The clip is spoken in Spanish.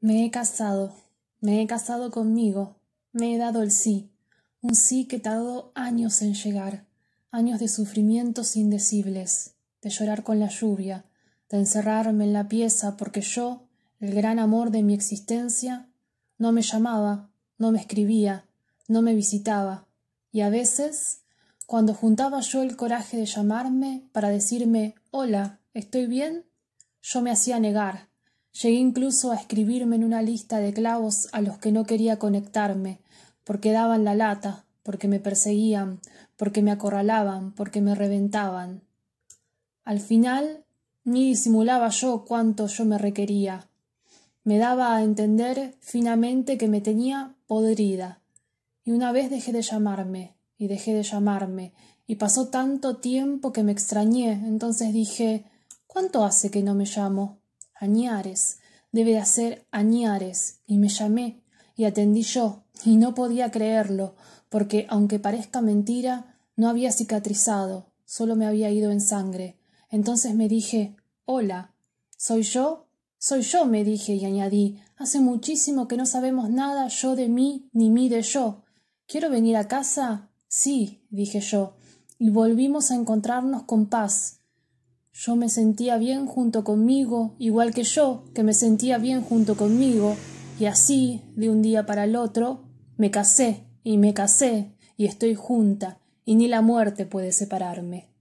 Me he casado, me he casado conmigo, me he dado el sí, un sí que tardó años en llegar, años de sufrimientos indecibles, de llorar con la lluvia, de encerrarme en la pieza porque yo, el gran amor de mi existencia, no me llamaba, no me escribía, no me visitaba, y a veces, cuando juntaba yo el coraje de llamarme para decirme Hola, ¿estoy bien? yo me hacía negar, Llegué incluso a escribirme en una lista de clavos a los que no quería conectarme, porque daban la lata, porque me perseguían, porque me acorralaban, porque me reventaban. Al final, ni disimulaba yo cuánto yo me requería. Me daba a entender finamente que me tenía podrida. Y una vez dejé de llamarme, y dejé de llamarme, y pasó tanto tiempo que me extrañé, entonces dije ¿Cuánto hace que no me llamo? Añares, debe de hacer Añares, y me llamé, y atendí yo, y no podía creerlo, porque, aunque parezca mentira, no había cicatrizado, solo me había ido en sangre. Entonces me dije, hola, ¿soy yo? Soy yo, me dije y añadí, hace muchísimo que no sabemos nada yo de mí ni mí de yo. ¿Quiero venir a casa? Sí, dije yo, y volvimos a encontrarnos con paz, yo me sentía bien junto conmigo, igual que yo, que me sentía bien junto conmigo, y así, de un día para el otro, me casé, y me casé, y estoy junta, y ni la muerte puede separarme.